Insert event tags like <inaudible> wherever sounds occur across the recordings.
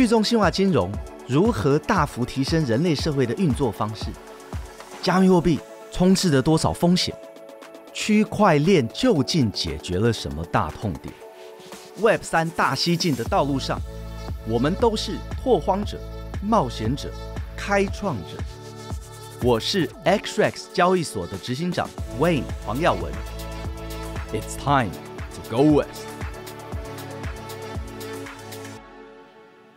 去中心化金融如何大幅提升人类社会的运作方式？加密货币充斥着多少风险？区块链究竟解决了什么大痛点？Web 三大西进的道路上，我们都是拓荒者、冒险者、开创者。我是 XRX e 交易所的执行长 Wayne 黄耀文。It's time to go west.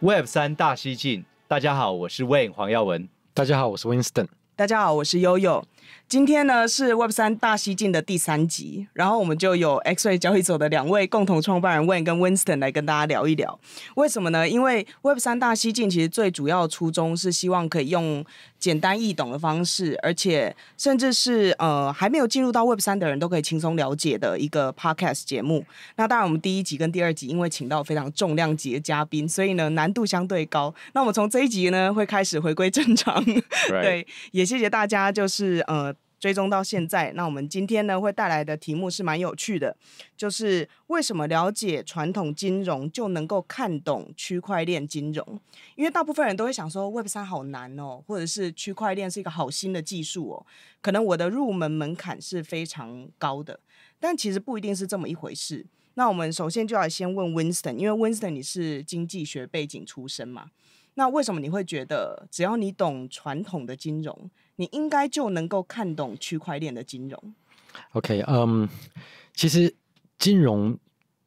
Web 三大西进，大家好，我是 Way 黄耀文，大家好，我是 Winston，大家好，我是悠悠。今天呢是 Web 三大西进的第三集，然后我们就有 X Ray 交易所的两位共同创办人 Wayne 跟 Winston 来跟大家聊一聊，为什么呢？因为 Web 三大西进其实最主要初衷是希望可以用简单易懂的方式，而且甚至是呃还没有进入到 Web 三的人都可以轻松了解的一个 Podcast 节目。那当然我们第一集跟第二集因为请到非常重量级的嘉宾，所以呢难度相对高。那我们从这一集呢会开始回归正常，<laughs> 对，也谢谢大家，就是嗯。呃，追踪到现在，那我们今天呢会带来的题目是蛮有趣的，就是为什么了解传统金融就能够看懂区块链金融？因为大部分人都会想说 Web 三好难哦，或者是区块链是一个好新的技术哦，可能我的入门门槛是非常高的，但其实不一定是这么一回事。那我们首先就要先问 Winston，因为 Winston 你是经济学背景出身嘛，那为什么你会觉得只要你懂传统的金融？你应该就能够看懂区块链的金融。OK，嗯，其实金融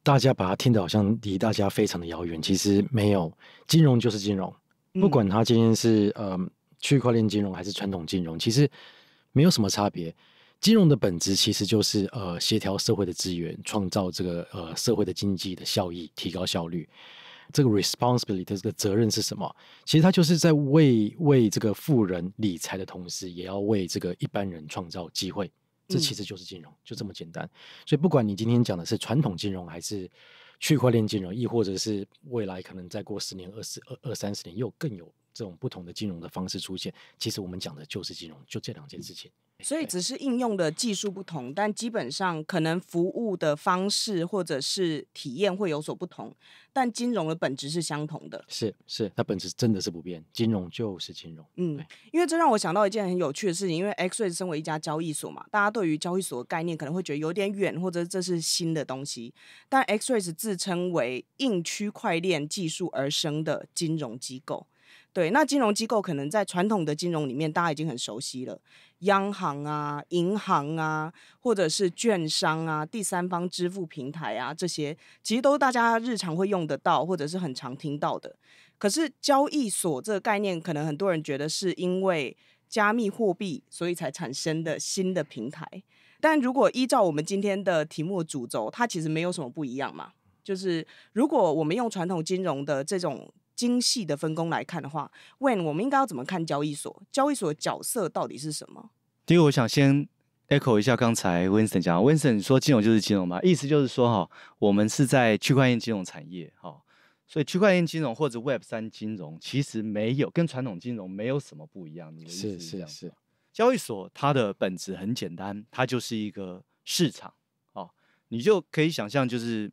大家把它听得好像离大家非常的遥远，其实没有，金融就是金融，不管它今天是呃区块链金融还是传统金融，其实没有什么差别。金融的本质其实就是呃协调社会的资源，创造这个呃社会的经济的效益，提高效率。这个 responsibility 的这个责任是什么？其实他就是在为为这个富人理财的同时，也要为这个一般人创造机会。这其实就是金融，就这么简单。所以不管你今天讲的是传统金融，还是区块链金融，亦或者是未来可能再过十年、二十、二二三十年，又更有这种不同的金融的方式出现，其实我们讲的就是金融，就这两件事情。所以只是应用的技术不同，但基本上可能服务的方式或者是体验会有所不同，但金融的本质是相同的。是是，它本质真的是不变，金融就是金融。嗯，因为这让我想到一件很有趣的事情，因为 X Ray 身为一家交易所嘛，大家对于交易所的概念可能会觉得有点远，或者这是新的东西。但 X Ray 自称为应区块链技术而生的金融机构。对，那金融机构可能在传统的金融里面，大家已经很熟悉了，央行啊、银行啊，或者是券商啊、第三方支付平台啊，这些其实都大家日常会用得到，或者是很常听到的。可是交易所这个概念，可能很多人觉得是因为加密货币所以才产生的新的平台。但如果依照我们今天的题目主轴，它其实没有什么不一样嘛，就是如果我们用传统金融的这种。精细的分工来看的话，When 我们应该要怎么看交易所？交易所的角色到底是什么？第一我想先 echo 一下刚才 w i n c o n 讲 w i n c o n 说金融就是金融嘛，意思就是说哈，我们是在区块链金融产业哈，所以区块链金融或者 Web 三金融其实没有跟传统金融没有什么不一样。你的意思是是是，交易所它的本质很简单，它就是一个市场哦，你就可以想象就是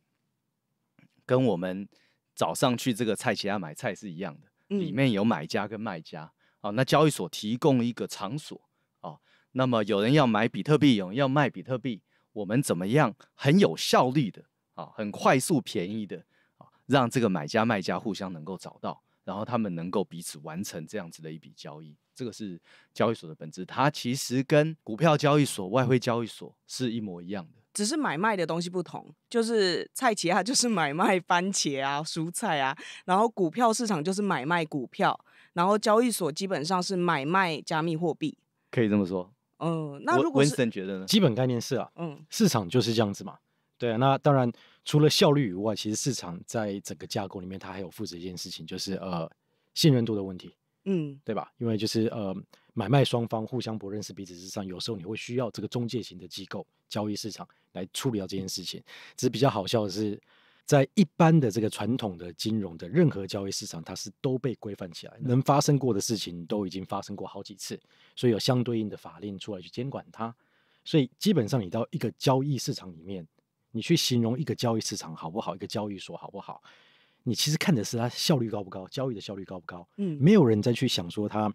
跟我们。早上去这个菜市场买菜是一样的，里面有买家跟卖家啊。那交易所提供一个场所啊，那么有人要买比特币，有人要卖比特币，我们怎么样很有效率的啊，很快速便宜的啊，让这个买家卖家互相能够找到，然后他们能够彼此完成这样子的一笔交易。这个是交易所的本质，它其实跟股票交易所、外汇交易所是一模一样的。只是买卖的东西不同，就是菜奇亚 <laughs> 就是买卖番茄啊、蔬菜啊，然后股票市场就是买卖股票，然后交易所基本上是买卖加密货币。可以这么说，嗯，那如果是觉得呢？基本概念是啊，嗯，市场就是这样子嘛，对啊。那当然，除了效率以外，其实市场在整个架构里面，它还有负责一件事情，就是呃，信任度的问题，嗯，对吧？因为就是呃。买卖双方互相不认识彼此之上，有时候你会需要这个中介型的机构交易市场来处理掉这件事情。只是比较好笑的是，在一般的这个传统的金融的任何交易市场，它是都被规范起来，能发生过的事情都已经发生过好几次，所以有相对应的法令出来去监管它。所以基本上，你到一个交易市场里面，你去形容一个交易市场好不好，一个交易所好不好，你其实看的是它效率高不高，交易的效率高不高。嗯，没有人再去想说它。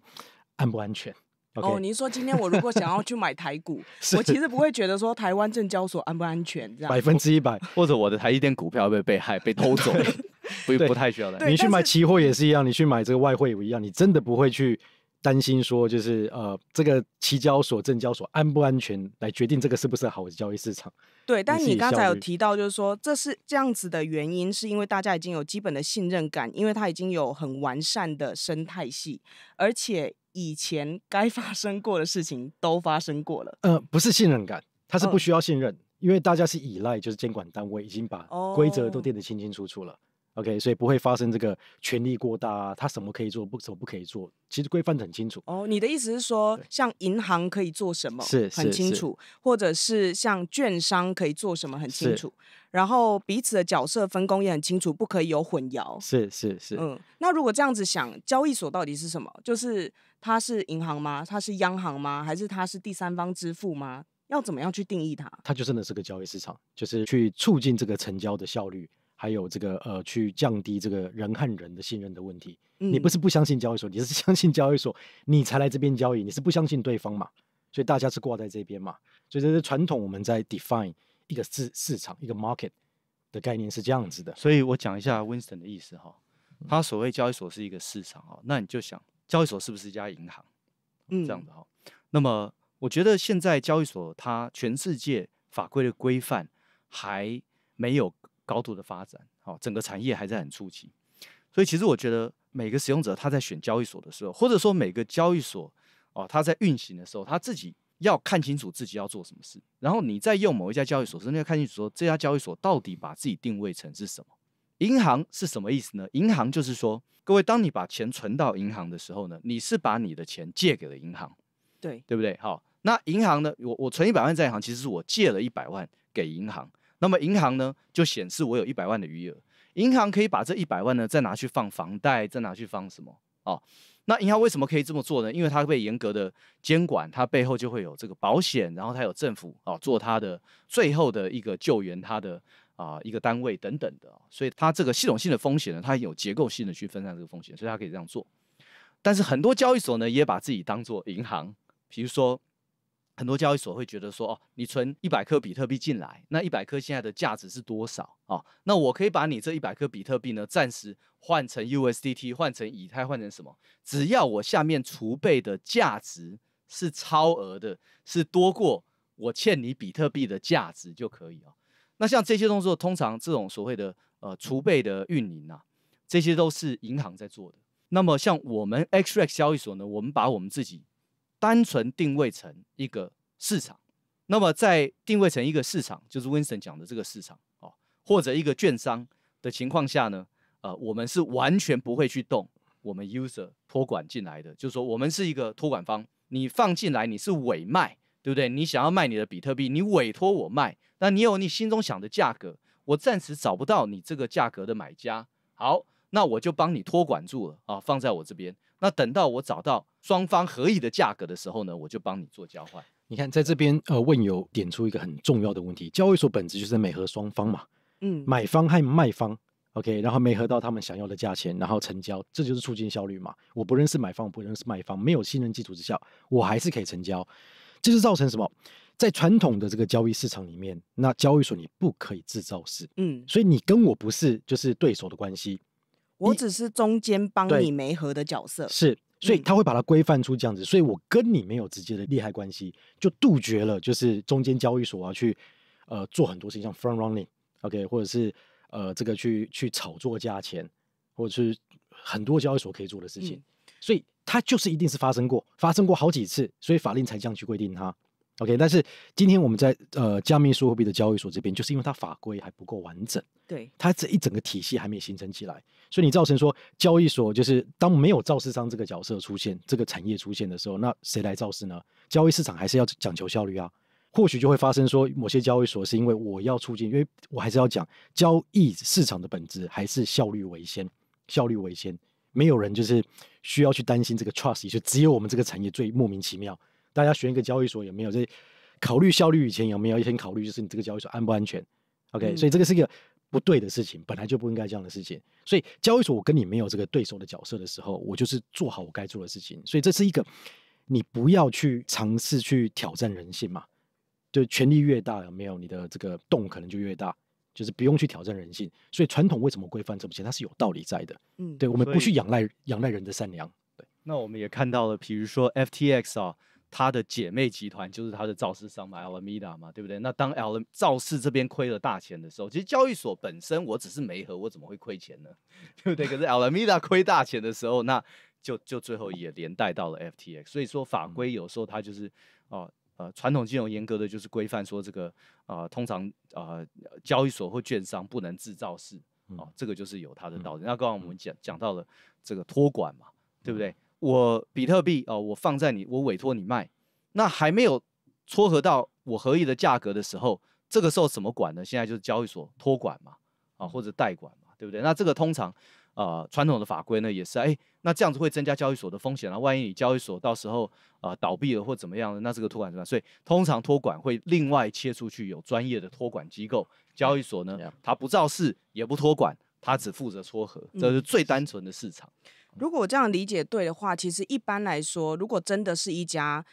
安不安全？哦，您说今天我如果想要去买台股，<laughs> 我其实不会觉得说台湾证交所安不安全这样，百分之一百，<laughs> 或者我的台积电股票会被害、被偷走，<laughs> 不不太需要的。你去买期货也是一样，你去买这个外汇也一样，你真的不会去担心说就是呃这个期交所、证交所安不安全来决定这个是不是好的交易市场。对，但你刚才有提到，就是说这是这样子的原因，是因为大家已经有基本的信任感，因为它已经有很完善的生态系，而且。以前该发生过的事情都发生过了。呃，不是信任感，它是不需要信任，因为大家是依赖，就是监管单位已经把规则都定得清清楚楚了。OK，所以不会发生这个权力过大啊，什么可以做，不什么不可以做，其实规范很清楚。哦，你的意思是说，像银行可以做什么，是很清楚，或者是像券商可以做什么，很清楚，然后彼此的角色分工也很清楚，不可以有混淆。是是是，嗯，那如果这样子想，交易所到底是什么？就是。它是银行吗？它是央行吗？还是它是第三方支付吗？要怎么样去定义它？它就真的是个交易市场，就是去促进这个成交的效率，还有这个呃，去降低这个人和人的信任的问题。你不是不相信交易所，你是相信交易所，你才来这边交易。你是不相信对方嘛？所以大家是挂在这边嘛？所以这是传统我们在 define 一个市市场一个 market 的概念是这样子的。所以我讲一下 Winston 的意思哈，他所谓交易所是一个市场哈，那你就想。交易所是不是一家银行？嗯，这样的哈。那么，我觉得现在交易所它全世界法规的规范还没有高度的发展，好，整个产业还在很初期。所以，其实我觉得每个使用者他在选交易所的时候，或者说每个交易所哦他在运行的时候，他自己要看清楚自己要做什么事。然后，你在用某一家交易所真的要看清楚说这家交易所到底把自己定位成是什么。银行是什么意思呢？银行就是说，各位，当你把钱存到银行的时候呢，你是把你的钱借给了银行，对，对不对？好，那银行呢，我我存一百万在银行，其实是我借了一百万给银行，那么银行呢，就显示我有一百万的余额。银行可以把这一百万呢，再拿去放房贷，再拿去放什么？哦，那银行为什么可以这么做呢？因为它被严格的监管，它背后就会有这个保险，然后它有政府啊做它的最后的一个救援，它的。啊，一个单位等等的，所以它这个系统性的风险呢，它有结构性的去分散这个风险，所以它可以这样做。但是很多交易所呢，也把自己当做银行，比如说很多交易所会觉得说，哦，你存一百颗比特币进来，那一百颗现在的价值是多少啊？那我可以把你这一百颗比特币呢，暂时换成 USDT，换成以太，换成什么？只要我下面储备的价值是超额的，是多过我欠你比特币的价值就可以哦，那像这些动作，通常这种所谓的呃储备的运营呐，这些都是银行在做的。那么像我们 Xtrack 交易所呢，我们把我们自己单纯定位成一个市场。那么在定位成一个市场，就是 w i n t o n 讲的这个市场啊，或者一个券商的情况下呢，呃，我们是完全不会去动我们 user 托管进来的，就是说我们是一个托管方，你放进来你是委卖。对不对？你想要卖你的比特币，你委托我卖，那你有你心中想的价格，我暂时找不到你这个价格的买家，好，那我就帮你托管住了啊，放在我这边。那等到我找到双方合意的价格的时候呢，我就帮你做交换。你看，在这边呃，问有点出一个很重要的问题，交易所本质就是美合双方嘛，嗯，买方和卖方，OK，然后美合到他们想要的价钱，然后成交，这就是促进效率嘛。我不认识买方，我不认识卖方，没有信任基础之下，我还是可以成交。就造成什么，在传统的这个交易市场里面，那交易所你不可以制造事，嗯，所以你跟我不是就是对手的关系，我只是中间帮你媒合的角色，是，所以他会把它规范出这样子，所以我跟你没有直接的利害关系，就杜绝了就是中间交易所啊去，呃，做很多事情像 front running，OK，或者是呃这个去去炒作价钱，或者是很多交易所可以做的事情，所以。它就是一定是发生过，发生过好几次，所以法令才这样去规定它。OK，但是今天我们在呃加密数货币的交易所这边，就是因为它法规还不够完整，对它这一整个体系还没形成起来，所以你造成说交易所就是当没有肇事商这个角色出现，这个产业出现的时候，那谁来肇事呢？交易市场还是要讲求效率啊，或许就会发生说某些交易所是因为我要促进，因为我还是要讲交易市场的本质还是效率为先，效率为先。没有人就是需要去担心这个 trust，也就只有我们这个产业最莫名其妙。大家选一个交易所有没有这考虑效率以前有没有先考虑就是你这个交易所安不安全？OK，所以这个是一个不对的事情，本来就不应该这样的事情。所以交易所我跟你没有这个对手的角色的时候，我就是做好我该做的事情。所以这是一个你不要去尝试去挑战人性嘛？就权力越大，有没有你的这个洞可能就越大？就是不用去挑战人性，所以传统为什么规范这么些，它是有道理在的。嗯，对，我们不去仰赖仰赖人的善良。对，那我们也看到了，比如说 FTX 啊，它的姐妹集团就是它的造势商嘛，Alameda 嘛，对不对？那当 Al 造势这边亏了大钱的时候，其实交易所本身我只是没和，我怎么会亏钱呢？<laughs> 对不对？可是 Alameda 亏大钱的时候，那就就最后也连带到了 FTX，所以说法规有时候它就是哦。呃，传统金融严格的就是规范说这个，呃，通常呃，交易所或券商不能制造市，哦，这个就是有它的道理。那刚刚我们讲讲到了这个托管嘛，对不对？我比特币哦，我放在你，我委托你卖，那还没有撮合到我合意的价格的时候，这个时候怎么管呢？现在就是交易所托管嘛，啊，或者代管嘛，对不对？那这个通常。呃，传统的法规呢，也是哎，那这样子会增加交易所的风险啊。万一你交易所到时候呃倒闭了或怎么样的，那这个托管怎么？办？所以通常托管会另外切出去，有专业的托管机构。交易所呢，它不造势也不托管，它只负责撮合，这是最单纯的市场。如果我这样理解对的话，其实一般来说，如果真的是一家。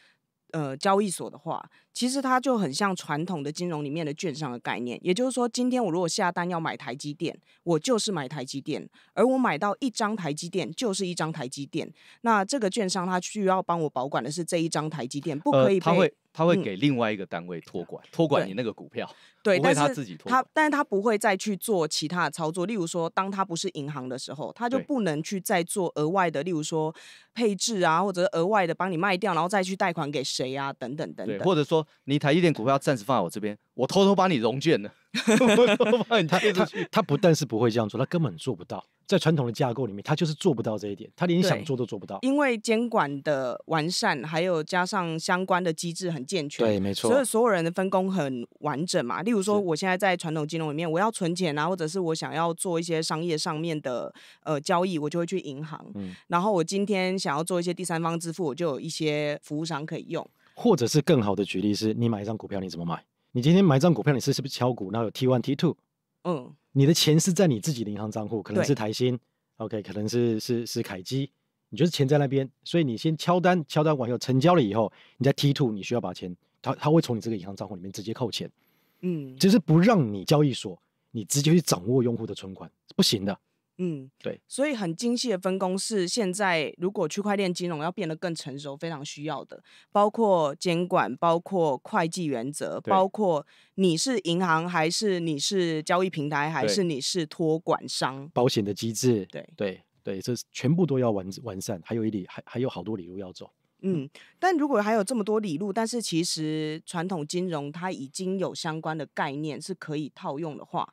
呃，交易所的话，其实它就很像传统的金融里面的券商的概念。也就是说，今天我如果下单要买台积电，我就是买台积电，而我买到一张台积电就是一张台积电。那这个券商它需要帮我保管的是这一张台积电，不可以。他会，他会给另外一个单位托管，托管你那个股票。对，但是他但是他不会再去做其他的操作，例如说，当他不是银行的时候，他就不能去再做额外的，例如说配置啊，或者额外的帮你卖掉，然后再去贷款给谁啊，等等等等。或者说你台一点股票暂时放在我这边，我偷偷把你融券了。<laughs> 他他他不但是不会这样做，他根本做不到，在传统的架构里面，他就是做不到这一点，他连想做都做不到。因为监管的完善，还有加上相关的机制很健全，对，没错。所以所有人的分工很完整嘛。例如说，我现在在传统金融里面，我要存钱啊，或者是我想要做一些商业上面的呃交易，我就会去银行。嗯。然后我今天想要做一些第三方支付，我就有一些服务商可以用。或者是更好的举例是，你买一张股票，你怎么买？你今天买一张股票，你是是不是敲股？然后有 T one T two，嗯。你的钱是在你自己的银行账户，可能是台新，OK，可能是是是凯基，你就是钱在那边，所以你先敲单，敲单完以后成交了以后，你在 T two，你需要把钱，他他会从你这个银行账户里面直接扣钱。嗯，就是不让你交易所，你直接去掌握用户的存款不行的。嗯，对，所以很精细的分工是现在，如果区块链金融要变得更成熟，非常需要的，包括监管，包括会计原则，包括你是银行还是你是交易平台还是你是托管商，保险的机制，对对对，这全部都要完完善，还有一里还还有好多理路要走。嗯，但如果还有这么多理路，但是其实传统金融它已经有相关的概念是可以套用的话，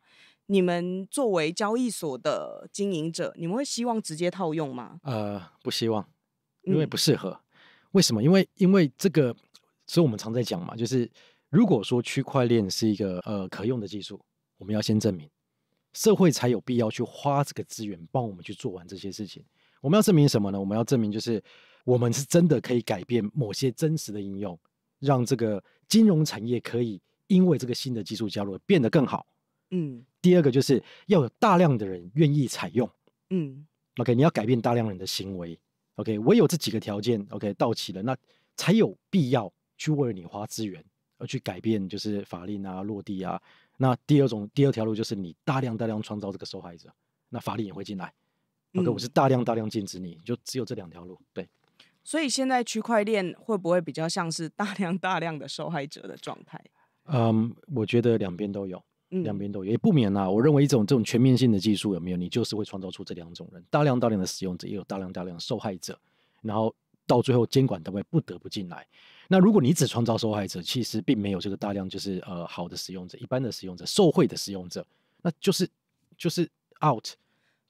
你们作为交易所的经营者，你们会希望直接套用吗？呃，不希望，因为不适合。为什么？因为因为这个，所以我们常在讲嘛，就是如果说区块链是一个呃可用的技术，我们要先证明社会才有必要去花这个资源帮我们去做完这些事情。我们要证明什么呢？我们要证明就是。我们是真的可以改变某些真实的应用，让这个金融产业可以因为这个新的技术加入变得更好。嗯，第二个就是要有大量的人愿意采用。嗯，OK，你要改变大量人的行为。OK，唯有这几个条件 OK 到期了，那才有必要去为了你花资源而去改变，就是法令啊落地啊。那第二种第二条路就是你大量大量创造这个受害者，那法令也会进来。OK，我是大量大量禁止你，就只有这两条路。对。所以现在区块链会不会比较像是大量大量的受害者的状态？嗯，我觉得两边都有，两边都有，也不免啊。我认为一种这种全面性的技术有没有，你就是会创造出这两种人：大量大量的使用者，也有大量大量的受害者。然后到最后监管都会不得不进来。那如果你只创造受害者，其实并没有这个大量就是呃好的使用者，一般的使用者，受贿的使用者，那就是就是 out，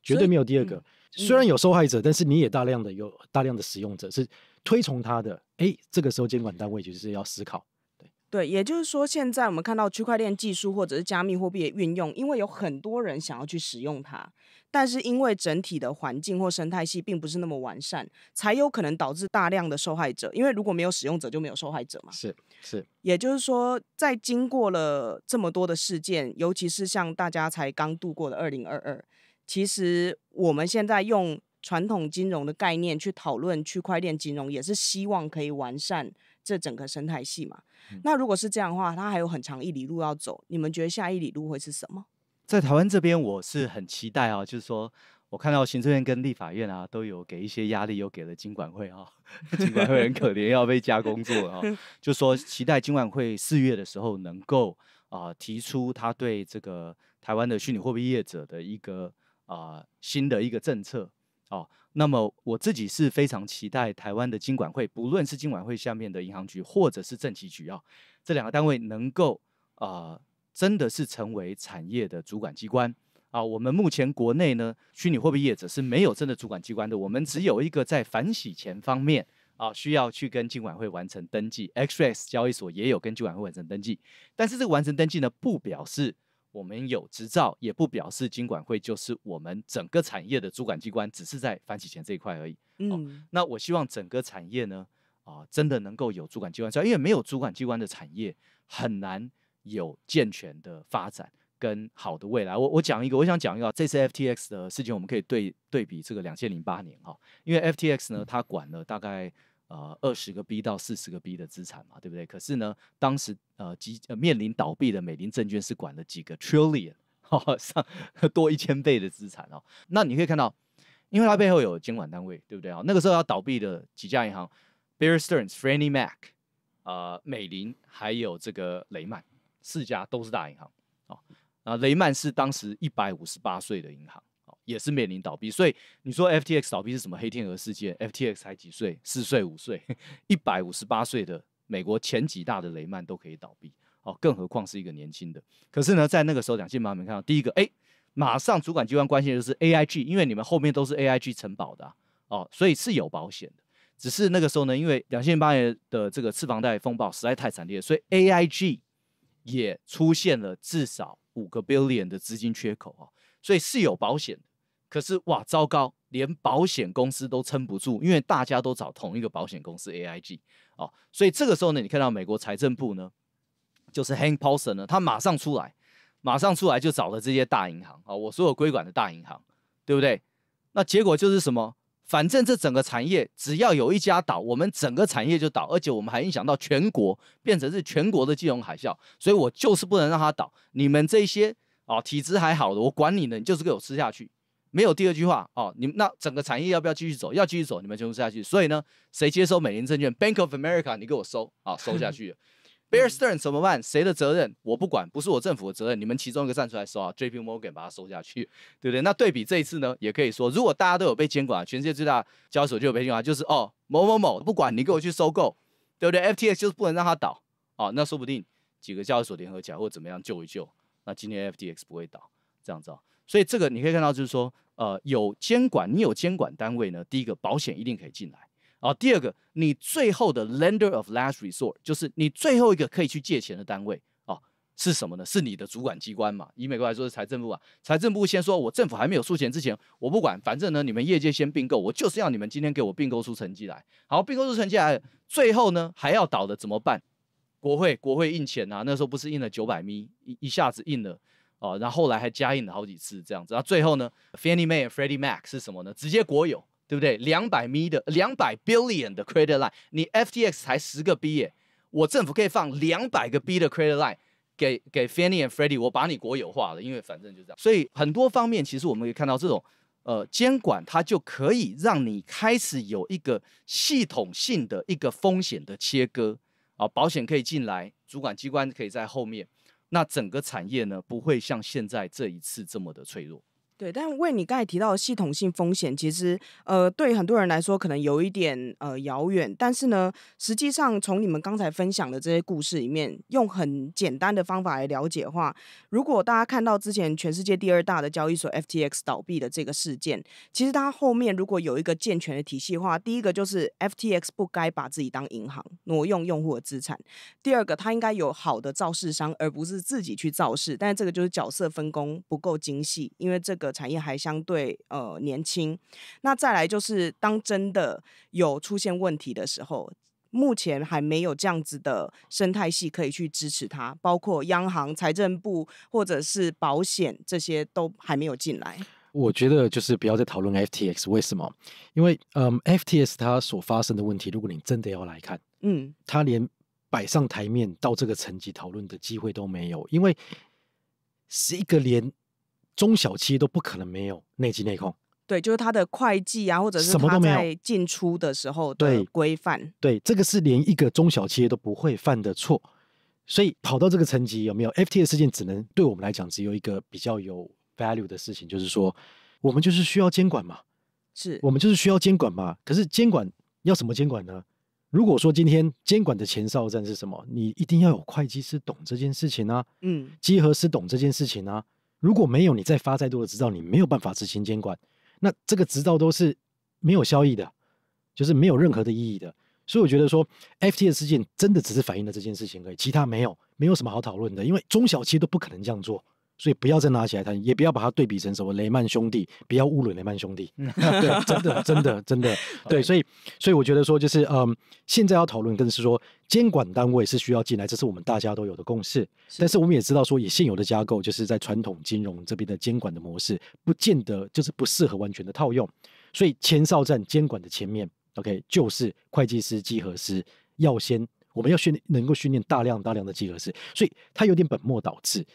绝对没有第二个。虽然有受害者，但是你也大量的有大量的使用者是推崇它的，哎，这个时候监管单位就是要思考，对对，也就是说，现在我们看到区块链技术或者是加密货币的运用，因为有很多人想要去使用它，但是因为整体的环境或生态系并不是那么完善，才有可能导致大量的受害者。因为如果没有使用者，就没有受害者嘛。是是，也就是说，在经过了这么多的事件，尤其是像大家才刚度过的二零二二。其实我们现在用传统金融的概念去讨论区块链金融，也是希望可以完善这整个生态系嘛。那如果是这样的话，它还有很长一里路要走。你们觉得下一里路会是什么？在台湾这边，我是很期待啊，就是说我看到行政院跟立法院啊，都有给一些压力，又给了金管会啊，<laughs> 金管会很可怜，要被加工作啊，<laughs> 就说期待金管会四月的时候能够啊，提出他对这个台湾的虚拟货币业者的一个。啊，新的一个政策哦，那么我自己是非常期待台湾的金管会，不论是金管会下面的银行局或者是政企局啊，这两个单位能够啊，真的是成为产业的主管机关啊。我们目前国内呢，虚拟货币业者是没有真的主管机关的，我们只有一个在反洗钱方面啊，需要去跟金管会完成登记。X S 交易所也有跟金管会完成登记，但是这个完成登记呢，不表示。我们有执照，也不表示金管会就是我们整个产业的主管机关，只是在反洗钱这一块而已。嗯，那我希望整个产业呢，啊，真的能够有主管机关，因为没有主管机关的产业很难有健全的发展跟好的未来。我我讲一个，我想讲一个，这次 F T X 的事情，我们可以对对比这个两千零八年哈，因为 F T X 呢，它管了大概。呃，二十个 B 到四十个 B 的资产嘛，对不对？可是呢，当时呃，几面临倒闭的美林证券是管了几个 trillion，<laughs> 上多一千倍的资产哦。那你可以看到，因为它背后有监管单位，对不对啊？那个时候要倒闭的几家银行，Bear Stearns、Freddie Mac、呃，美林还有这个雷曼，四家都是大银行啊。那雷曼是当时一百五十八岁的银行。也是面临倒闭，所以你说 FTX 倒闭是什么黑天鹅事件？FTX 才几岁，四岁、五岁，一百五十八岁的美国前几大的雷曼都可以倒闭，哦，更何况是一个年轻的。可是呢，在那个时候，两千八百看到第一个，哎，马上主管机关关心的就是 AIG，因为你们后面都是 AIG 承保的，哦，所以是有保险的。只是那个时候呢，因为两千年八年的这个次房贷风暴实在太惨烈，所以 AIG 也出现了至少五个 billion 的资金缺口啊，所以是有保险。可是哇，糟糕，连保险公司都撑不住，因为大家都找同一个保险公司 AIG 哦，所以这个时候呢，你看到美国财政部呢，就是 Hang Pose 呢，他马上出来，马上出来就找了这些大银行啊，我所有归管的大银行，对不对？那结果就是什么？反正这整个产业只要有一家倒，我们整个产业就倒，而且我们还影响到全国，变成是全国的金融海啸，所以我就是不能让它倒，你们这些啊体质还好的，我管你呢，你就是给我吃下去。没有第二句话哦，你们那整个产业要不要继续走？要继续走，你们就下去。所以呢，谁接收美林证券 （Bank of America），你给我收啊，<laughs> 收下去。Bear Stearns 怎么办？谁的责任我不管，不是我政府的责任。你们其中一个站出来收啊，J.P. Morgan 把它收下去，对不对？那对比这一次呢，也可以说，如果大家都有被监管，全世界最大交易所就有被监管，就是哦，某某某，不管你给我去收购，对不对？F.T.X. 就是不能让它倒啊，那说不定几个交易所联合起来或怎么样救一救，那今天 F.T.X. 不会倒，这样子。所以这个你可以看到，就是说。呃，有监管，你有监管单位呢。第一个，保险一定可以进来啊。第二个，你最后的 lender of last resort，就是你最后一个可以去借钱的单位啊，是什么呢？是你的主管机关嘛？以美国来说是财政部啊。财政部先说，我政府还没有出钱之前，我不管，反正呢，你们业界先并购，我就是要你们今天给我并购出成绩来。好，并购出成绩来，最后呢还要倒的怎么办？国会，国会印钱啊！那时候不是印了九百米一一下子印了。哦，然后来还加印了好几次这样子，然后最后呢，Fannie Mae、Freddie Mac 是什么呢？直接国有，对不对？两百米的两百 billion 的 credit line，你 FTX 才十个 b 呀，我政府可以放两百个 b 的 credit line，给给 Fannie and Freddie，我把你国有化了，因为反正就这样，所以很多方面其实我们可以看到这种，呃，监管它就可以让你开始有一个系统性的一个风险的切割，啊，保险可以进来，主管机关可以在后面。那整个产业呢，不会像现在这一次这么的脆弱。对，但为你刚才提到的系统性风险，其实呃，对很多人来说可能有一点呃遥远。但是呢，实际上从你们刚才分享的这些故事里面，用很简单的方法来了解的话，如果大家看到之前全世界第二大的交易所 FTX 倒闭的这个事件，其实它后面如果有一个健全的体系的话，第一个就是 FTX 不该把自己当银行挪用用户的资产；第二个，它应该有好的造势商，而不是自己去造势，但是这个就是角色分工不够精细，因为这个。的产业还相对呃年轻，那再来就是当真的有出现问题的时候，目前还没有这样子的生态系可以去支持它，包括央行、财政部或者是保险这些都还没有进来。我觉得就是不要再讨论 FTX 为什么，因为嗯，FTS 它所发生的问题，如果你真的要来看，嗯，它连摆上台面到这个层级讨论的机会都没有，因为是一个连。中小企都不可能没有内稽内控，对，就是他的会计啊，或者是什都在进出的时候的规范。对，这个是连一个中小企业都不会犯的错，所以跑到这个层级有没有 FT 的事件，只能对我们来讲只有一个比较有 value 的事情，就是说我们就是需要监管嘛，是我们就是需要监管嘛。可是监管要什么监管呢？如果说今天监管的前哨站是什么，你一定要有会计师懂这件事情啊，嗯，稽核师懂这件事情啊。如果没有你再发再多的执照，你没有办法执行监管，那这个执照都是没有效益的，就是没有任何的意义的。所以我觉得说，F T 的事件真的只是反映了这件事情而已，其他没有没有什么好讨论的，因为中小企业都不可能这样做。所以不要再拿起来谈，也不要把它对比成什么雷曼兄弟，不要侮辱雷曼兄弟。对，真的，真的，真的，<laughs> 对。所以，所以我觉得说，就是嗯，现在要讨论，更是说，监管单位是需要进来，这是我们大家都有的共识。但是，我们也知道说，以现有的架构，就是在传统金融这边的监管的模式，不见得就是不适合完全的套用。所以，前哨站监管的前面，OK，就是会计师、稽核师要先，我们要训，能够训练大量大量的稽核师，所以它有点本末倒置。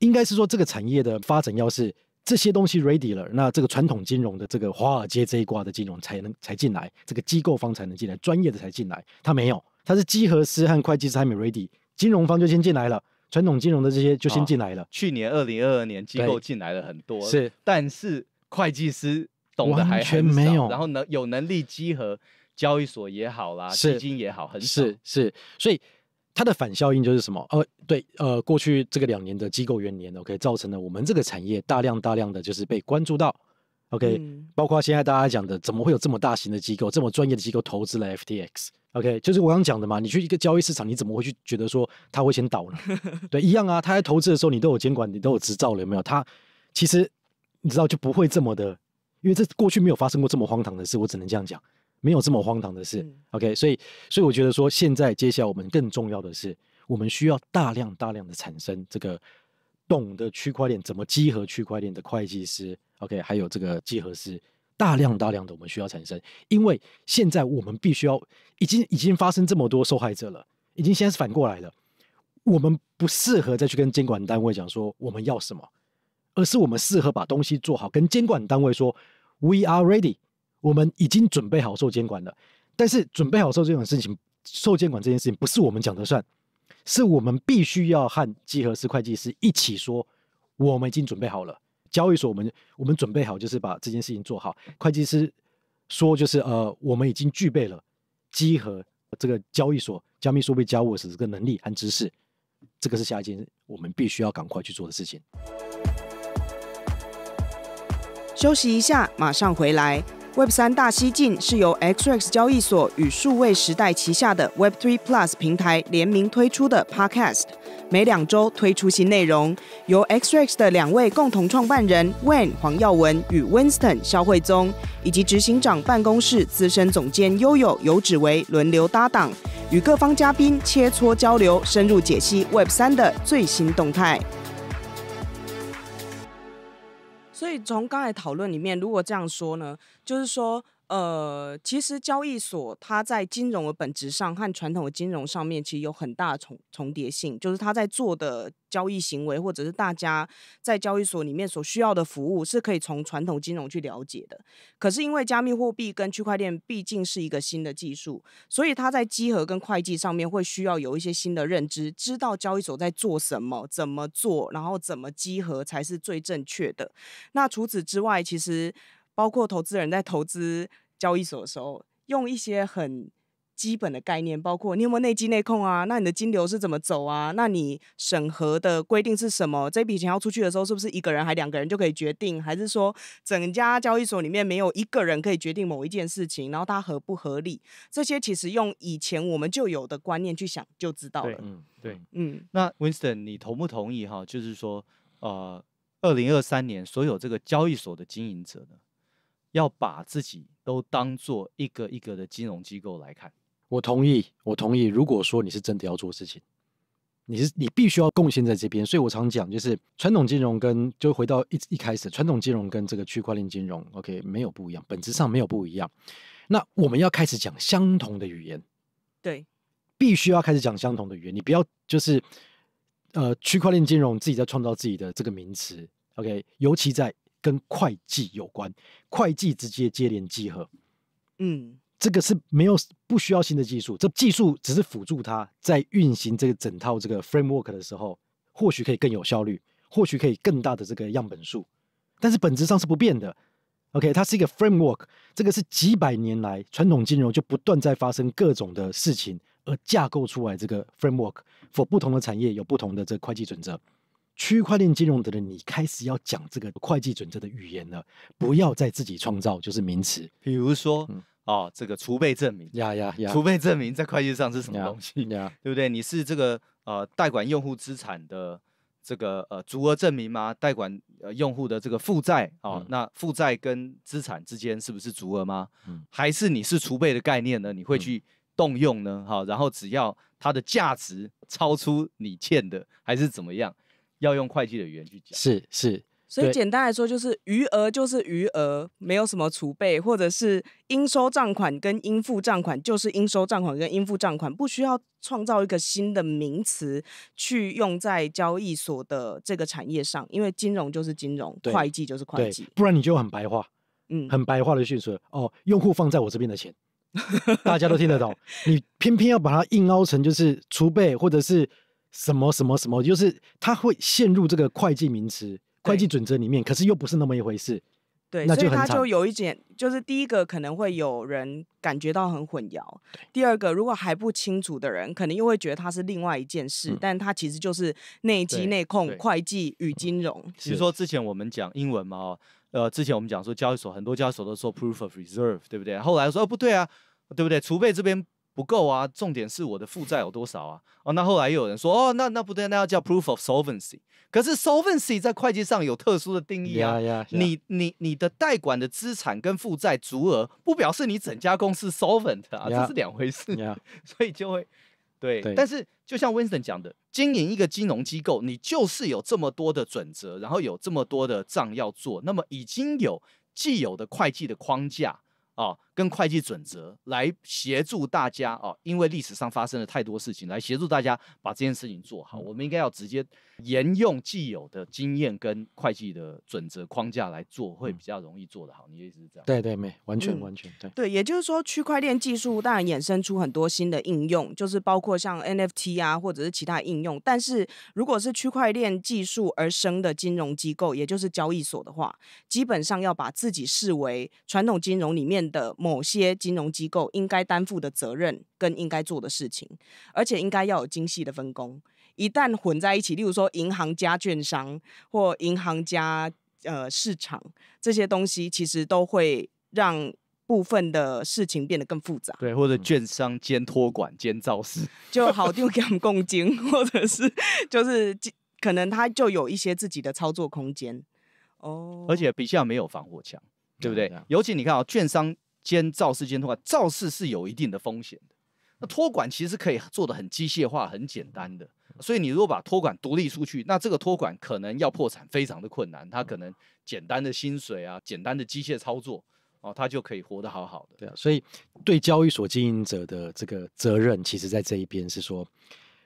应该是说，这个产业的发展要是这些东西 ready 了，那这个传统金融的这个华尔街这一挂的金融才能才进来，这个机构方才能进来，专业的才进来。他没有，他是集合师和会计师还没 ready，金融方就先进来了，传统金融的这些就先进来了。去年二零二二年机构进来了很多，是，但是会计师懂得还完全没有，然后能有能力集合交易所也好啦，基金也好，很少是，所以。它的反效应就是什么？呃，对，呃，过去这个两年的机构元年，OK，造成了我们这个产业大量大量的就是被关注到，OK，包括现在大家讲的，怎么会有这么大型的机构，这么专业的机构投资了 FTX，OK，就是我刚讲的嘛，你去一个交易市场，你怎么会去觉得说它会先倒呢？<laughs> 对，一样啊，它在投资的时候你都有监管，你都有执照了，有没有？它其实你知道就不会这么的，因为这过去没有发生过这么荒唐的事，我只能这样讲。没有这么荒唐的事，OK，所以，所以我觉得说，现在接下来我们更重要的是，我们需要大量大量的产生这个懂得区块链怎么集合区块链的会计师，OK，还有这个集合师，大量大量的我们需要产生，因为现在我们必须要已经已经发生这么多受害者了，已经现在是反过来了，我们不适合再去跟监管单位讲说我们要什么，而是我们适合把东西做好，跟监管单位说 We are ready。我们已经准备好受监管了，但是准备好受这种事情，受监管这件事情不是我们讲的算，是我们必须要和稽核师会计师一起说，我们已经准备好了。交易所，我们我们准备好就是把这件事情做好。会计师说就是呃，我们已经具备了稽核这个交易所加密数字币交易的这个能力和知识，这个是下一件我们必须要赶快去做的事情。休息一下，马上回来。Web 三大西进是由 XRX 交易所与数位时代旗下的 Web Three Plus 平台联名推出的 Podcast，每两周推出新内容，由 XRX 的两位共同创办人 Wayne 黄耀文与 Winston 肖惠宗，以及执行长办公室资深总监悠悠游指为轮流搭档，与各方嘉宾切磋交流，深入解析 Web 三的最新动态。所以从刚才讨论里面，如果这样说呢？就是说，呃，其实交易所它在金融的本质上和传统的金融上面其实有很大的重重叠性，就是它在做的交易行为，或者是大家在交易所里面所需要的服务，是可以从传统金融去了解的。可是因为加密货币跟区块链毕竟是一个新的技术，所以它在集合跟会计上面会需要有一些新的认知，知道交易所在做什么、怎么做，然后怎么集合才是最正确的。那除此之外，其实。包括投资人在投资交易所的时候，用一些很基本的概念，包括你有没有内机内控啊？那你的金流是怎么走啊？那你审核的规定是什么？这笔钱要出去的时候，是不是一个人还两个人就可以决定？还是说，整家交易所里面没有一个人可以决定某一件事情，然后它合不合理？这些其实用以前我们就有的观念去想就知道了。嗯，对，嗯。那 Winston，你同不同意哈？就是说，呃，二零二三年所有这个交易所的经营者呢？要把自己都当做一个一个的金融机构来看，我同意，我同意。如果说你是真的要做事情，你是你必须要贡献在这边。所以我常讲，就是传统金融跟就回到一一开始，传统金融跟这个区块链金融，OK，没有不一样，本质上没有不一样。那我们要开始讲相同的语言，对，必须要开始讲相同的语言。你不要就是，呃，区块链金融自己在创造自己的这个名词，OK，尤其在。跟会计有关，会计直接接连集合，嗯，这个是没有不需要新的技术，这技术只是辅助它在运行这个整套这个 framework 的时候，或许可以更有效率，或许可以更大的这个样本数，但是本质上是不变的。OK，它是一个 framework，这个是几百年来传统金融就不断在发生各种的事情而架构出来这个 framework，for 不同的产业有不同的这会计准则。区块链金融的人，你开始要讲这个会计准则的语言了，不要再自己创造就是名词，比如说哦，这个储备证明，呀呀呀，储备证明在会计上是什么东西？对不对？你是这个呃，代管用户资产的这个呃，足额证明吗？代管呃用户的这个负债啊，那负债跟资产之间是不是足额吗？还是你是储备的概念呢？你会去动用呢？好，然后只要它的价值超出你欠的，还是怎么样？要用会计的语言去讲，是是，所以简单来说就是余额就是余额，没有什么储备，或者是应收账款跟应付账款就是应收账款跟应付账款，不需要创造一个新的名词去用在交易所的这个产业上，因为金融就是金融，会计就是会计，不然你就很白话，嗯，很白话的叙述哦，用户放在我这边的钱，<laughs> 大家都听得到，你偏偏要把它硬凹成就是储备或者是。什么什么什么，就是他会陷入这个会计名词、会计准则里面，可是又不是那么一回事。对，所以他就有一点，就是第一个可能会有人感觉到很混淆；第二个，如果还不清楚的人，可能又会觉得它是另外一件事，但它其实就是内机内控、会计与金融。其实说之前我们讲英文嘛，呃，之前我们讲说交易所很多交易所都说 proof of reserve，对不对？后来说哦，不对啊，对不对？储备这边。不够啊！重点是我的负债有多少啊？哦，那后来又有人说，哦，那那不对，那要叫 proof of solvency。可是 solvency 在会计上有特殊的定义啊。你你你的代管的资产跟负债足额，不表示你整家公司 solvent 啊，这是两回事。<laughs> 所以就会对。但是就像 Winston 讲的，经营一个金融机构，你就是有这么多的准则，然后有这么多的账要做，那么已经有既有的会计的框架啊。跟会计准则来协助大家哦，因为历史上发生了太多事情，来协助大家把这件事情做好。我们应该要直接沿用既有的经验跟会计的准则框架来做，会比较容易做得好。你的意思是这样？对对，没，完全完全对。对，也就是说，区块链技术当然衍生出很多新的应用，就是包括像 NFT 啊，或者是其他应用。但是，如果是区块链技术而生的金融机构，也就是交易所的话，基本上要把自己视为传统金融里面的。某些金融机构应该担负的责任跟应该做的事情，而且应该要有精细的分工。一旦混在一起，例如说银行加券商或银行加呃市场这些东西，其实都会让部分的事情变得更复杂。对，或者券商兼托管兼造势，就好丢给他们共经，或者是就是可能他就有一些自己的操作空间。哦，而且比较没有防火墙，对不对？尤其你看啊，券商。兼造势兼托管，造势是有一定的风险的。那托管其实可以做的很机械化、很简单的。所以你如果把托管独立出去，那这个托管可能要破产，非常的困难。他可能简单的薪水啊、简单的机械操作哦，他就可以活得好好的。对啊，所以对交易所经营者的这个责任，其实在这一边是说，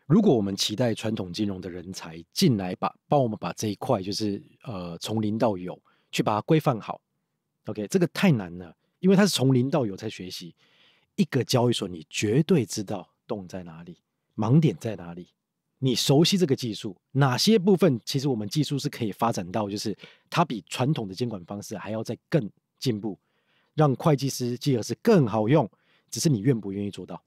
如果我们期待传统金融的人才进来把帮我们把这一块就是呃从零到有去把它规范好，OK，这个太难了。因为它是从零到有在学习，一个交易所你绝对知道洞在哪里、盲点在哪里，你熟悉这个技术，哪些部分其实我们技术是可以发展到，就是它比传统的监管方式还要再更进步，让会计师、计而是更好用，只是你愿不愿意做到。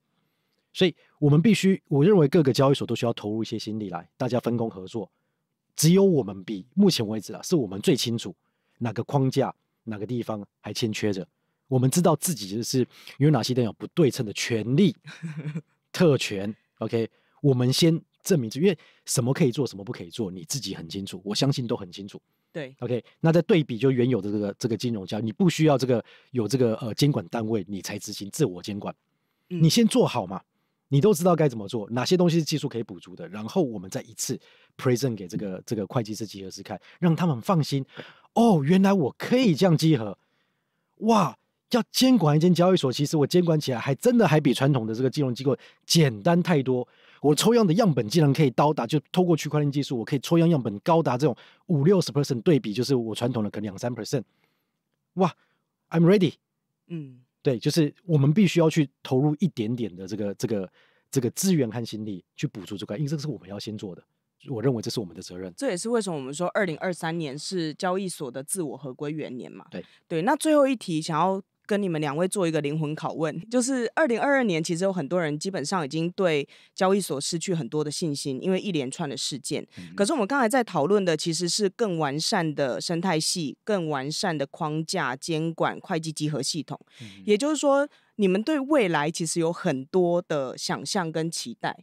所以我们必须，我认为各个交易所都需要投入一些心力来，大家分工合作。只有我们比目前为止啊，是我们最清楚哪个框架、哪个地方还欠缺着。我们知道自己就是有哪些人有不对称的权利、<laughs> 特权，OK？我们先证明，因为什么可以做，什么不可以做，你自己很清楚，我相信都很清楚。对，OK？那在对比就原有的这个这个金融家，你不需要这个有这个呃监管单位，你才执行自我监管。你先做好嘛，你都知道该怎么做，哪些东西是技术可以补足的，然后我们再一次 present 给这个这个会计师集合师看，让他们放心。哦，原来我可以这样集合，哇！要监管一间交易所，其实我监管起来还真的还比传统的这个金融机构简单太多。我抽样的样本竟然可以高达，就透过区块链技术，我可以抽样样本高达这种五六十 percent 对比，就是我传统的可能两三 percent。哇，I'm ready。嗯，对，就是我们必须要去投入一点点的这个这个这个资源和心力去补足这块，因为这个是我们要先做的。我认为这是我们的责任。这也是为什么我们说二零二三年是交易所的自我合规元年嘛。对对，那最后一题想要。跟你们两位做一个灵魂拷问，就是二零二二年，其实有很多人基本上已经对交易所失去很多的信心，因为一连串的事件。可是我们刚才在讨论的其实是更完善的生态系统、更完善的框架、监管、会计集合系统。也就是说，你们对未来其实有很多的想象跟期待。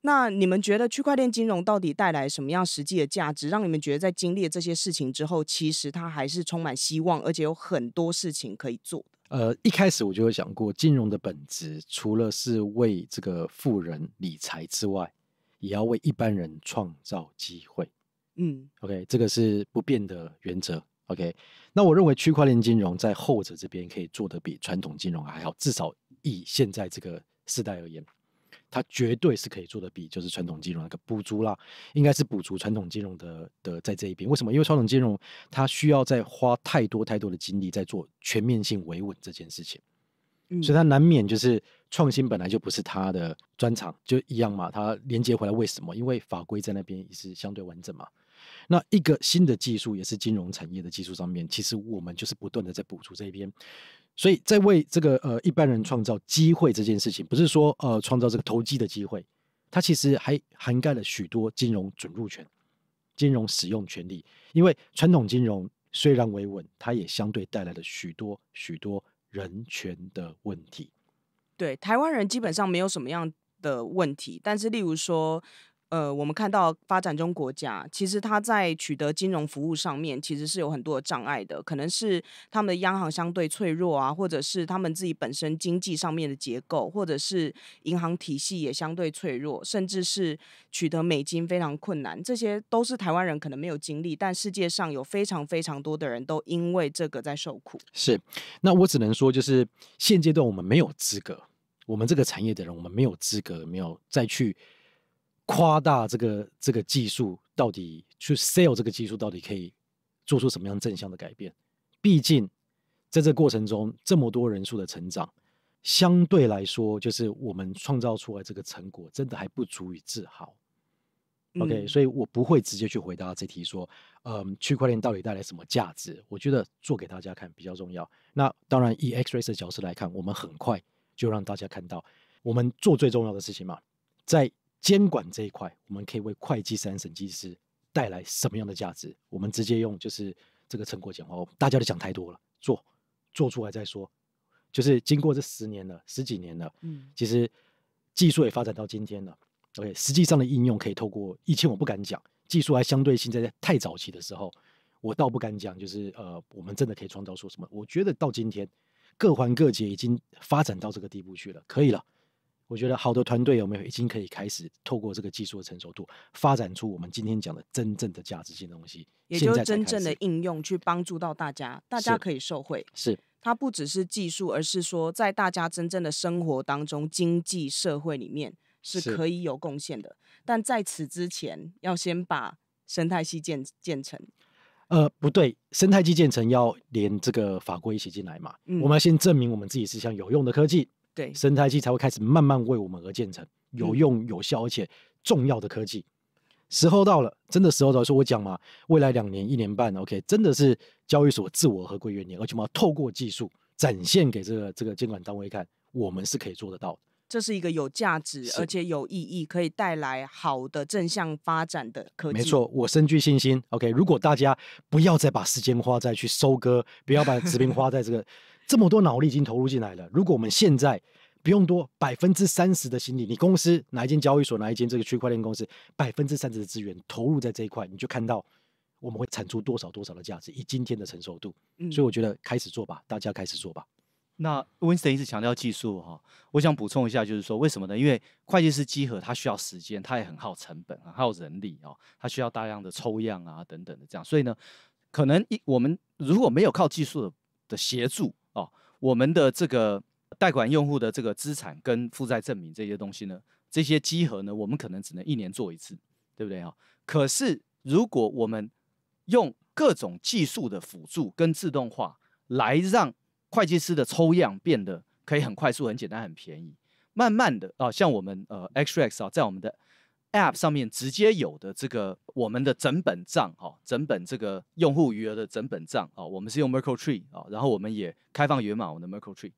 那你们觉得区块链金融到底带来什么样实际的价值？让你们觉得在经历了这些事情之后，其实它还是充满希望，而且有很多事情可以做。呃，一开始我就有想过，金融的本质除了是为这个富人理财之外，也要为一般人创造机会。嗯，OK，这个是不变的原则。OK，那我认为区块链金融在后者这边可以做的比传统金融还好，至少以现在这个时代而言。它绝对是可以做的比就是传统金融那个补足啦，应该是补足传统金融的的在这一边。为什么？因为传统金融它需要在花太多太多的精力在做全面性维稳这件事情，所以它难免就是创新本来就不是它的专长，就一样嘛。它连接回来为什么？因为法规在那边也是相对完整嘛。那一个新的技术也是金融产业的技术上面，其实我们就是不断的在补足这一边。所以在为这个呃一般人创造机会这件事情，不是说呃创造这个投机的机会，它其实还涵盖了许多金融准入权、金融使用权利。因为传统金融虽然维稳，它也相对带来了许多许多人权的问题。对，台湾人基本上没有什么样的问题，但是例如说。呃，我们看到发展中国家，其实它在取得金融服务上面，其实是有很多障碍的。可能是他们的央行相对脆弱啊，或者是他们自己本身经济上面的结构，或者是银行体系也相对脆弱，甚至是取得美金非常困难。这些都是台湾人可能没有经历，但世界上有非常非常多的人都因为这个在受苦。是，那我只能说，就是现阶段我们没有资格，我们这个产业的人，我们没有资格没有再去。夸大这个这个技术，到底去 sell 这个技术，到底可以做出什么样正向的改变？毕竟，在这过程中，这么多人数的成长，相对来说，就是我们创造出来这个成果，真的还不足以自豪。OK，所以我不会直接去回答这题，说，嗯，区块链到底带来什么价值？我觉得做给大家看比较重要。那当然，以 X Ray 的角色来看，我们很快就让大家看到，我们做最重要的事情嘛，在。监管这一块，我们可以为会计师、审计师带来什么样的价值？我们直接用就是这个成果讲话，大家都讲太多了，做做出来再说。就是经过这十年了，十几年了，嗯，其实技术也发展到今天了。OK，实际上的应用可以透过以前我不敢讲技术还相对现在太早期的时候，我倒不敢讲，就是呃，我们真的可以创造出什么？我觉得到今天，各环各节已经发展到这个地步去了，可以了。我觉得好的团队有没有已经可以开始透过这个技术的成熟度，发展出我们今天讲的真正的价值性东西，也就是真正的应用去帮助到大家，大家可以受惠。是它不只是技术，而是说在大家真正的生活当中、经济社会里面是可以有贡献的。但在此之前，要先把生态系建建成。呃，不对，生态系建成要连这个法规一起进来嘛？我们要先证明我们自己是一项有用的科技。对，生态系才会开始慢慢为我们而建成，有用、有效而且重要的科技。时候到了，真的时候到了。说我讲嘛，未来两年、一年半，OK，真的是交易所自我合规元年，而且我要透过技术展现给这个这个监管单位看，我们是可以做得到的。这是一个有价值而且有意义、可以带来好的正向发展的科技。没错，我深具信心。OK，如果大家不要再把时间花在去收割，不要把时间 <laughs> 花在这个这么多脑力已经投入进来了，如果我们现在。不用多，百分之三十的心理，你公司哪一间交易所，哪一间这个区块链公司，百分之三十的资源投入在这一块，你就看到我们会产出多少多少的价值。以今天的成熟度，所以我觉得开始做吧，大家开始做吧。那 Winston 一直强调技术哈，我想补充一下，就是说为什么呢？因为会计师稽核它需要时间，它也很耗成本，很耗人力啊，它需要大量的抽样啊等等的这样，所以呢，可能一我们如果没有靠技术的的协助啊，我们的这个。贷款用户的这个资产跟负债证明这些东西呢，这些集合呢，我们可能只能一年做一次，对不对啊？可是如果我们用各种技术的辅助跟自动化来让会计师的抽样变得可以很快速、很简单、很便宜，慢慢的啊，像我们呃 X r a X 啊，在我们的 App 上面直接有的这个我们的整本账哈，整本这个用户余额的整本账啊，我们是用 Merkle Tree 啊，然后我们也开放源码，我们的 Merkle Tree。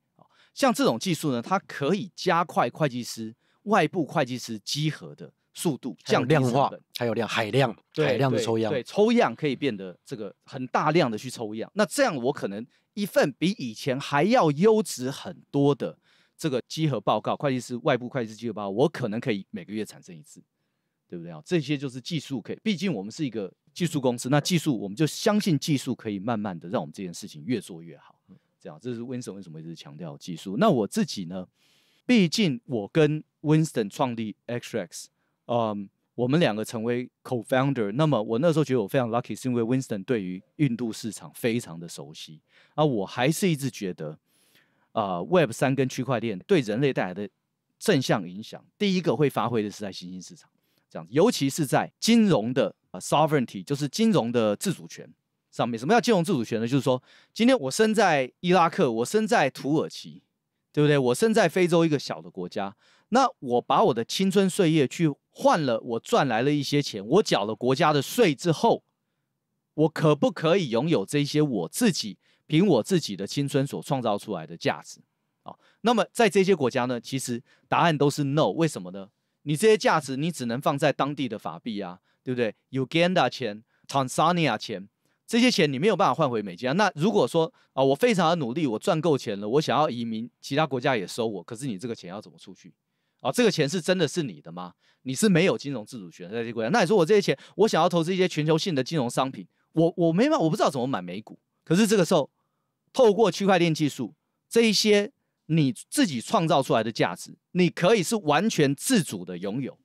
像这种技术呢，它可以加快会计师、外部会计师集合的速度，降量化还有量海量海量的抽样，对抽样可以变得这个很大量的去抽样。那这样我可能一份比以前还要优质很多的这个集合报告，会计师外部会计师集合报告，我可能可以每个月产生一次，对不对啊？这些就是技术可以，毕竟我们是一个技术公司，那技术我们就相信技术可以慢慢的让我们这件事情越做越好。这样，这是 Winston 为什么一直强调技术？那我自己呢？毕竟我跟 Winston 创立 XRX，嗯，我们两个成为 co-founder。那么我那时候觉得我非常 lucky，是因为 Winston 对于印度市场非常的熟悉。啊，我还是一直觉得，呃，Web 三跟区块链对人类带来的正向影响，第一个会发挥的是在新兴市场，这样子，尤其是在金融的 sovereignty，就是金融的自主权。上面什么叫金融自主权呢？就是说，今天我生在伊拉克，我生在土耳其，对不对？我生在非洲一个小的国家，那我把我的青春岁月去换了，我赚来了一些钱，我缴了国家的税之后，我可不可以拥有这些我自己凭我自己的青春所创造出来的价值啊？那么在这些国家呢，其实答案都是 no。为什么呢？你这些价值你只能放在当地的法币啊，对不对？u Ganda 钱，Tanzania 钱。这些钱你没有办法换回美金。那如果说啊，我非常的努力，我赚够钱了，我想要移民其他国家也收我。可是你这个钱要怎么出去？啊，这个钱是真的是你的吗？你是没有金融自主权在这些国家。那你说我这些钱，我想要投资一些全球性的金融商品，我我没法，我不知道怎么买美股。可是这个时候，透过区块链技术，这一些你自己创造出来的价值，你可以是完全自主的拥有。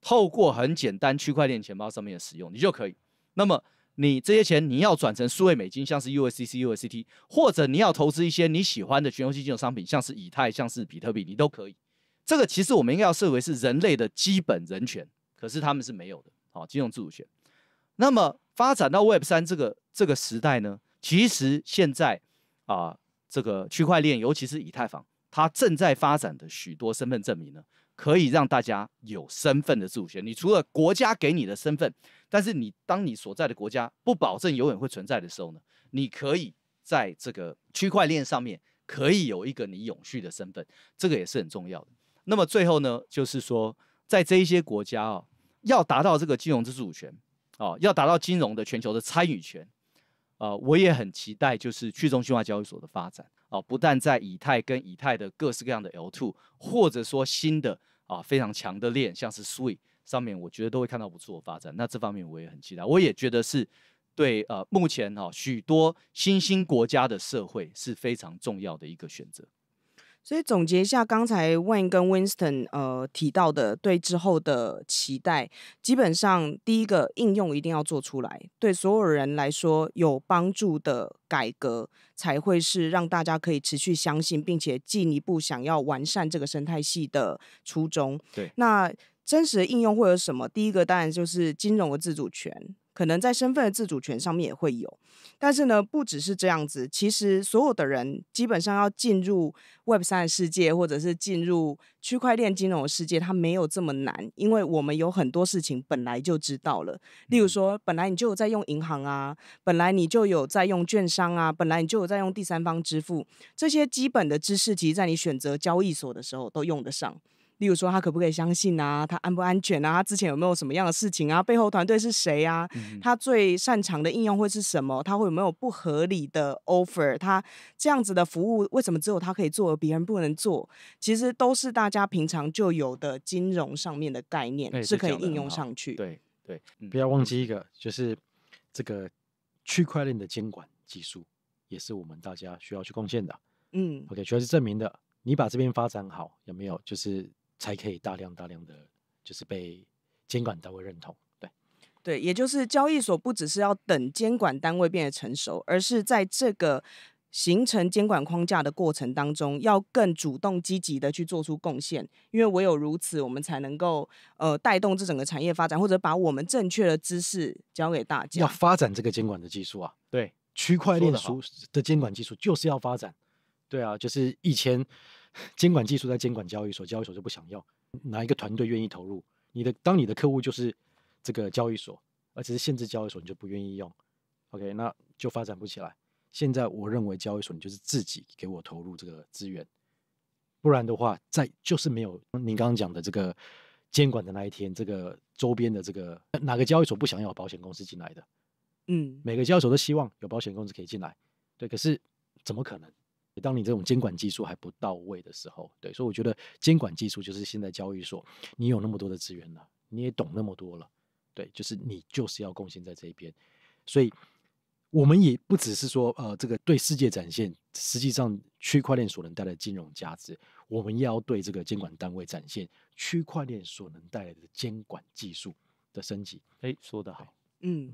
透过很简单区块链钱包上面的使用，你就可以。那么你这些钱你要转成数位美金，像是 USDC、USDT，或者你要投资一些你喜欢的全球基金的商品，像是以太、像是比特币，你都可以。这个其实我们应该要设为是人类的基本人权，可是他们是没有的，好，金融自主权。那么发展到 Web 三这个这个时代呢，其实现在啊，这个区块链，尤其是以太坊，它正在发展的许多身份证明呢，可以让大家有身份的自主权。你除了国家给你的身份。但是你，当你所在的国家不保证永远会存在的时候呢，你可以在这个区块链上面可以有一个你永续的身份，这个也是很重要的。那么最后呢，就是说在这一些国家啊，要达到这个金融自主权，哦，要达到金融的全球的参与权，呃，我也很期待就是去中心化交易所的发展啊，不但在以太跟以太的各式各样的 L2，或者说新的啊非常强的链，像是 Swi。上面我觉得都会看到不错的发展，那这方面我也很期待，我也觉得是对呃目前哈许多新兴国家的社会是非常重要的一个选择。所以总结一下，刚才 Wayne 跟 Winston 呃提到的对之后的期待，基本上第一个应用一定要做出来，对所有人来说有帮助的改革才会是让大家可以持续相信，并且进一步想要完善这个生态系的初衷。对，那。真实的应用会有什么？第一个当然就是金融的自主权，可能在身份的自主权上面也会有。但是呢，不只是这样子。其实所有的人基本上要进入 Web 三的世界，或者是进入区块链金融的世界，它没有这么难，因为我们有很多事情本来就知道了。例如说，本来你就有在用银行啊，本来你就有在用券商啊，本来你就有在用第三方支付，这些基本的知识，其实在你选择交易所的时候都用得上。例如说，他可不可以相信啊？他安不安全啊？他之前有没有什么样的事情啊？背后团队是谁啊？他最擅长的应用会是什么？他会有没有不合理的 offer？他这样子的服务为什么只有他可以做，别人不能做？其实都是大家平常就有的金融上面的概念是可以应用上去。对对，不要忘记一个，就是这个区块链的监管技术，也是我们大家需要去贡献的。嗯，OK，主要是证明的，你把这边发展好有没有？就是。才可以大量大量的就是被监管单位认同，对，对，也就是交易所不只是要等监管单位变得成熟，而是在这个形成监管框架的过程当中，要更主动积极的去做出贡献。因为唯有如此，我们才能够呃带动这整个产业发展，或者把我们正确的知识教给大家。要发展这个监管的技术啊，对，区块链的监管技术就是要发展，对啊，就是以前。监管技术在监管交易所，交易所就不想要哪一个团队愿意投入你的。当你的客户就是这个交易所，而且是限制交易所，你就不愿意用。OK，那就发展不起来。现在我认为交易所，你就是自己给我投入这个资源，不然的话，在就是没有您刚刚讲的这个监管的那一天，这个周边的这个哪个交易所不想要保险公司进来的？嗯，每个交易所都希望有保险公司可以进来。对，可是怎么可能？当你这种监管技术还不到位的时候，对，所以我觉得监管技术就是现在交易所，你有那么多的资源了，你也懂那么多了，对，就是你就是要贡献在这一边。所以，我们也不只是说，呃，这个对世界展现，实际上区块链所能带来的金融价值，我们要对这个监管单位展现区块链所能带来的监管技术的升级。哎，说得好，嗯。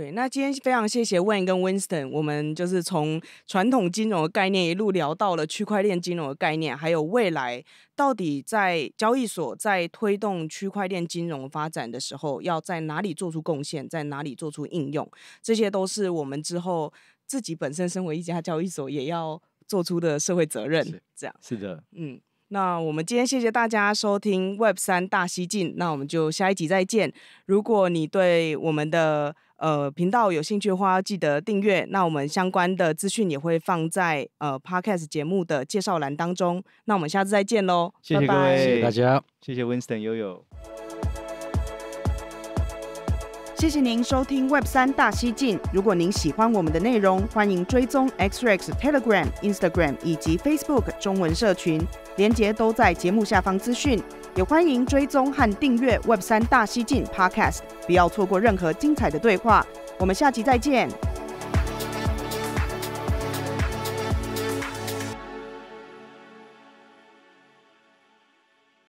对，那今天非常谢谢 Wayne 跟 Winston，我们就是从传统金融的概念一路聊到了区块链金融的概念，还有未来到底在交易所，在推动区块链金融发展的时候，要在哪里做出贡献，在哪里做出应用，这些都是我们之后自己本身身为一家交易所也要做出的社会责任。这样是的，嗯，那我们今天谢谢大家收听 Web 三大西进，那我们就下一集再见。如果你对我们的呃，频道有兴趣的话，记得订阅。那我们相关的资讯也会放在呃 podcast 节目的介绍栏当中。那我们下次再见喽，谢谢各位，谢谢大家，谢谢 Winston 悠悠。谢谢您收听 Web 三大西进。如果您喜欢我们的内容，欢迎追踪 X Ray Telegram、Instagram 以及 Facebook 中文社群，连接都在节目下方资讯。也欢迎追踪和订阅 Web 三大西进 Podcast，不要错过任何精彩的对话。我们下期再见。